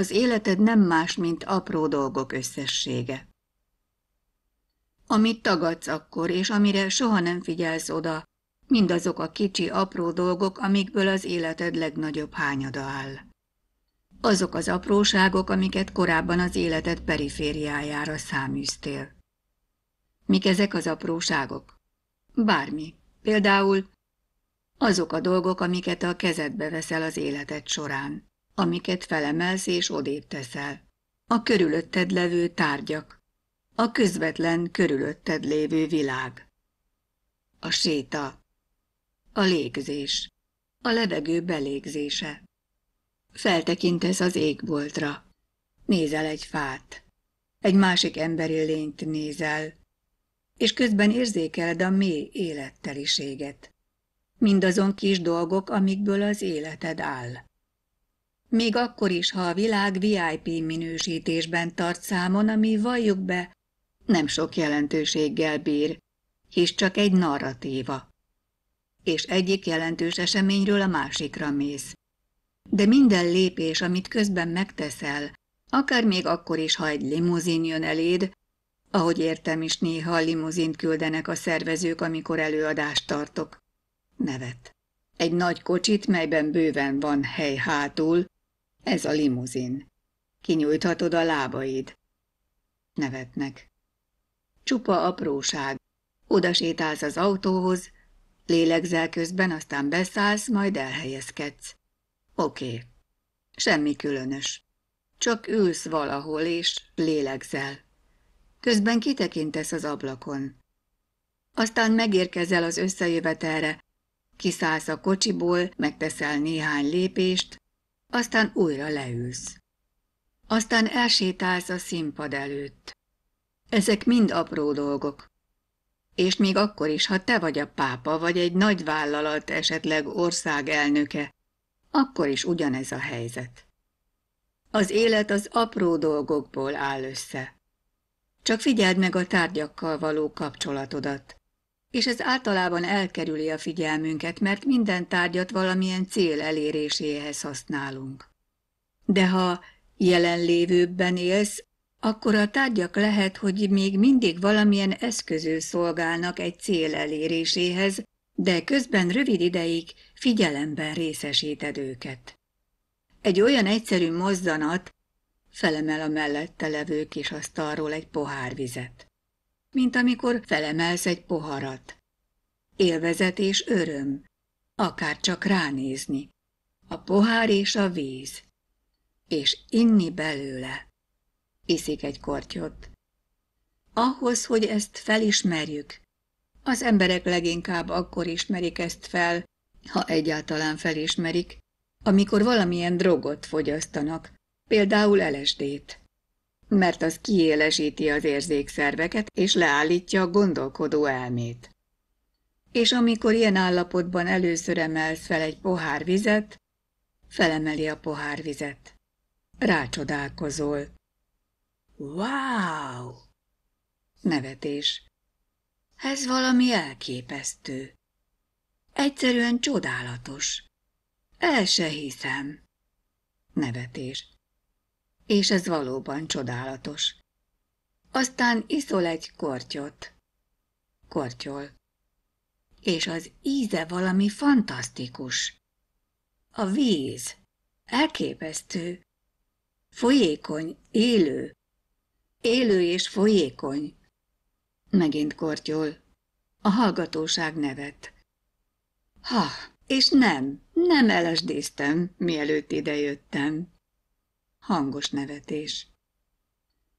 az életed nem más, mint apró dolgok összessége. Amit tagadsz akkor, és amire soha nem figyelsz oda, mindazok a kicsi, apró dolgok, amikből az életed legnagyobb hányada áll. Azok az apróságok, amiket korábban az életed perifériájára száműztél. Mik ezek az apróságok? Bármi. Például azok a dolgok, amiket a kezedbe veszel az életed során amiket felemelsz és odébb teszel. A körülötted levő tárgyak. A közvetlen körülötted lévő világ. A séta. A légzés. A levegő belégzése. Feltekintesz az égboltra. Nézel egy fát. Egy másik emberi lényt nézel. És közben érzékeled a mély életteliséget mindazon kis dolgok, amikből az életed áll. Még akkor is, ha a világ VIP minősítésben tart számon, ami valljuk be, nem sok jelentőséggel bír, hisz csak egy narratíva. És egyik jelentős eseményről a másikra mész. De minden lépés, amit közben megteszel, akár még akkor is, ha egy limuzin jön eléd, ahogy értem is néha a limuzint küldenek a szervezők, amikor előadást tartok. Nevet. Egy nagy kocsit, melyben bőven van hely hátul, ez a limuzin. Kinyújthatod a lábaid. Nevetnek. Csupa apróság. Oda sétálsz az autóhoz, lélegzel közben, aztán beszállsz, majd elhelyezkedsz. Oké. Okay. Semmi különös. Csak ülsz valahol, és lélegzel. Közben kitekintesz az ablakon. Aztán megérkezel az összejövetelre, kiszállsz a kocsiból, megteszel néhány lépést, aztán újra leülsz. Aztán elsétálsz a színpad előtt. Ezek mind apró dolgok. És még akkor is, ha te vagy a pápa, vagy egy nagy vállalat, esetleg ország elnöke, akkor is ugyanez a helyzet. Az élet az apró dolgokból áll össze. Csak figyeld meg a tárgyakkal való kapcsolatodat és ez általában elkerüli a figyelmünket, mert minden tárgyat valamilyen cél eléréséhez használunk. De ha jelenlévőbben élsz, akkor a tárgyak lehet, hogy még mindig valamilyen eszközül szolgálnak egy cél eléréséhez, de közben rövid ideig figyelemben részesíted őket. Egy olyan egyszerű mozzanat felemel a mellette levő kis asztalról egy pohár vizet mint amikor felemelsz egy poharat. Élvezet és öröm, akár csak ránézni. A pohár és a víz. És inni belőle. Iszik egy kortyot. Ahhoz, hogy ezt felismerjük, az emberek leginkább akkor ismerik ezt fel, ha egyáltalán felismerik, amikor valamilyen drogot fogyasztanak, például elesdét mert az kiélesíti az érzékszerveket és leállítja a gondolkodó elmét. És amikor ilyen állapotban először emelsz fel egy pohár vizet, felemeli a pohár vizet. Rácsodálkozol. Wow! Nevetés. Ez valami elképesztő. Egyszerűen csodálatos. El se hiszem. Nevetés és ez valóban csodálatos. Aztán iszol egy kortyot. Kortyol. És az íze valami fantasztikus. A víz. Elképesztő. Folyékony, élő. Élő és folyékony. Megint kortyol. A hallgatóság nevet. Ha, és nem, nem elesdésztem, mielőtt idejöttem hangos nevetés.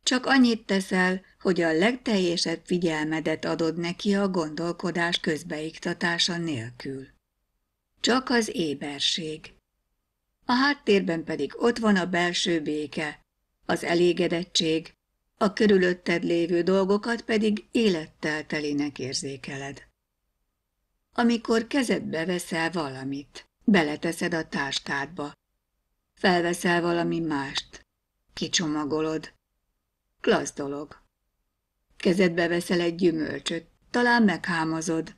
Csak annyit teszel, hogy a legteljesebb figyelmedet adod neki a gondolkodás közbeiktatása nélkül. Csak az éberség. A háttérben pedig ott van a belső béke, az elégedettség, a körülötted lévő dolgokat pedig élettel telinek érzékeled. Amikor kezedbe veszel valamit, beleteszed a táskádba, felveszel valami mást, kicsomagolod. Klassz dolog. Kezedbe veszel egy gyümölcsöt, talán meghámozod,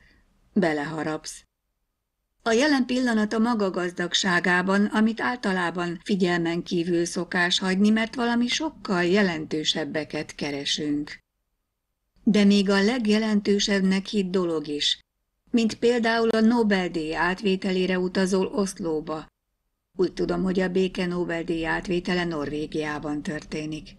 beleharapsz. A jelen pillanat a maga gazdagságában, amit általában figyelmen kívül szokás hagyni, mert valami sokkal jelentősebbeket keresünk. De még a legjelentősebbnek hitt dolog is, mint például a Nobel-díj átvételére utazol Oszlóba, úgy tudom, hogy a béke Nobel-díj átvétele Norvégiában történik.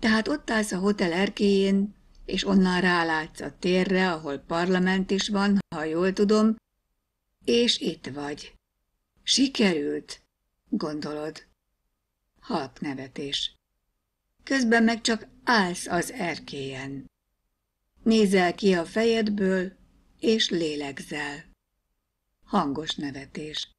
Tehát ott állsz a hotel erkélyén, és onnan rálátsz a térre, ahol parlament is van, ha jól tudom, és itt vagy. Sikerült, gondolod. Halk nevetés. Közben meg csak állsz az erkélyen. Nézel ki a fejedből, és lélegzel. Hangos nevetés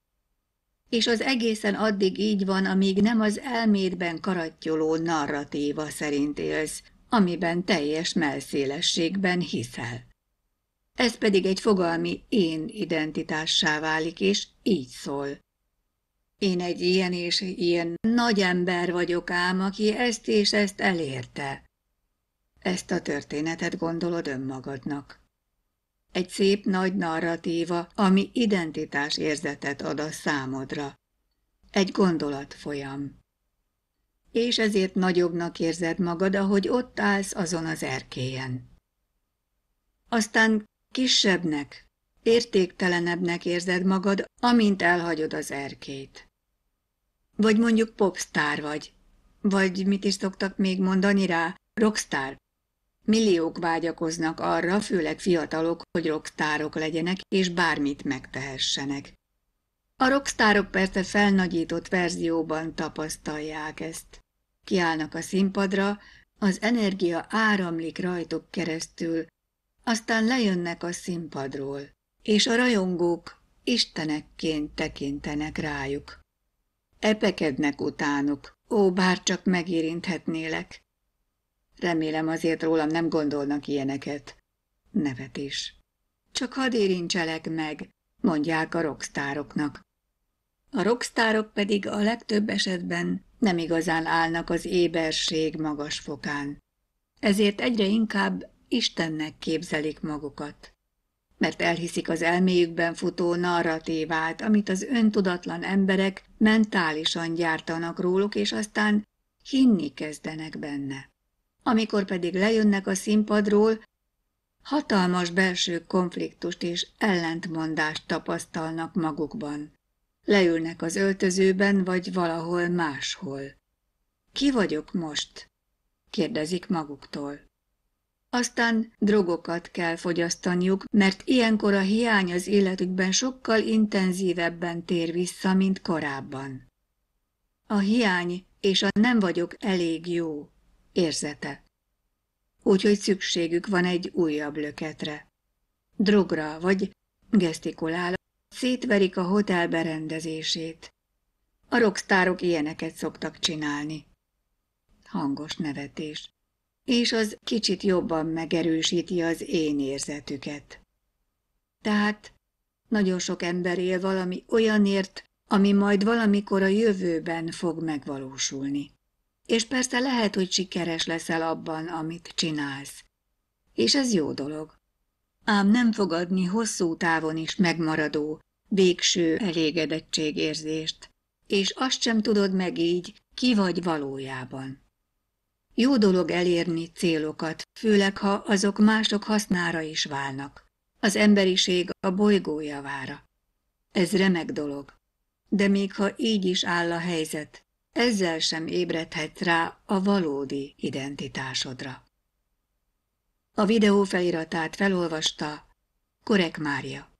és az egészen addig így van, amíg nem az elmédben karattyoló narratíva szerint élsz, amiben teljes melszélességben hiszel. Ez pedig egy fogalmi én identitássá válik, és így szól. Én egy ilyen és ilyen nagy ember vagyok ám, aki ezt és ezt elérte. Ezt a történetet gondolod önmagadnak egy szép nagy narratíva, ami identitás érzetet ad a számodra. Egy gondolat folyam. És ezért nagyobbnak érzed magad, ahogy ott állsz azon az erkélyen. Aztán kisebbnek, értéktelenebbnek érzed magad, amint elhagyod az erkét. Vagy mondjuk popstar vagy, vagy mit is szoktak még mondani rá, rockstar, Milliók vágyakoznak arra, főleg fiatalok, hogy rockstárok legyenek és bármit megtehessenek. A rockstárok persze felnagyított verzióban tapasztalják ezt. Kiállnak a színpadra, az energia áramlik rajtuk keresztül, aztán lejönnek a színpadról, és a rajongók istenekként tekintenek rájuk. Epekednek utánuk, ó, bár csak megérinthetnélek, Remélem azért rólam nem gondolnak ilyeneket. Nevetés. Csak hadd érincselek meg, mondják a rockstároknak. A rockstárok pedig a legtöbb esetben nem igazán állnak az éberség magas fokán. Ezért egyre inkább Istennek képzelik magukat. Mert elhiszik az elméjükben futó narratívát, amit az öntudatlan emberek mentálisan gyártanak róluk, és aztán hinni kezdenek benne amikor pedig lejönnek a színpadról, hatalmas belső konfliktust és ellentmondást tapasztalnak magukban. Leülnek az öltözőben, vagy valahol máshol. Ki vagyok most? kérdezik maguktól. Aztán drogokat kell fogyasztaniuk, mert ilyenkor a hiány az életükben sokkal intenzívebben tér vissza, mint korábban. A hiány és a nem vagyok elég jó érzete. Úgyhogy szükségük van egy újabb löketre. Drogra vagy gesztikulál, szétverik a hotel berendezését. A rockstárok ilyeneket szoktak csinálni. Hangos nevetés. És az kicsit jobban megerősíti az én érzetüket. Tehát nagyon sok ember él valami olyanért, ami majd valamikor a jövőben fog megvalósulni. És persze lehet, hogy sikeres leszel abban, amit csinálsz. És ez jó dolog. Ám nem fogadni hosszú távon is megmaradó, végső elégedettségérzést, és azt sem tudod meg így, ki vagy valójában. Jó dolog elérni célokat, főleg ha azok mások hasznára is válnak. Az emberiség a bolygója vára. Ez remek dolog. De még ha így is áll a helyzet, ezzel sem ébredhetsz rá a valódi identitásodra. A videó feliratát felolvasta Korek Mária.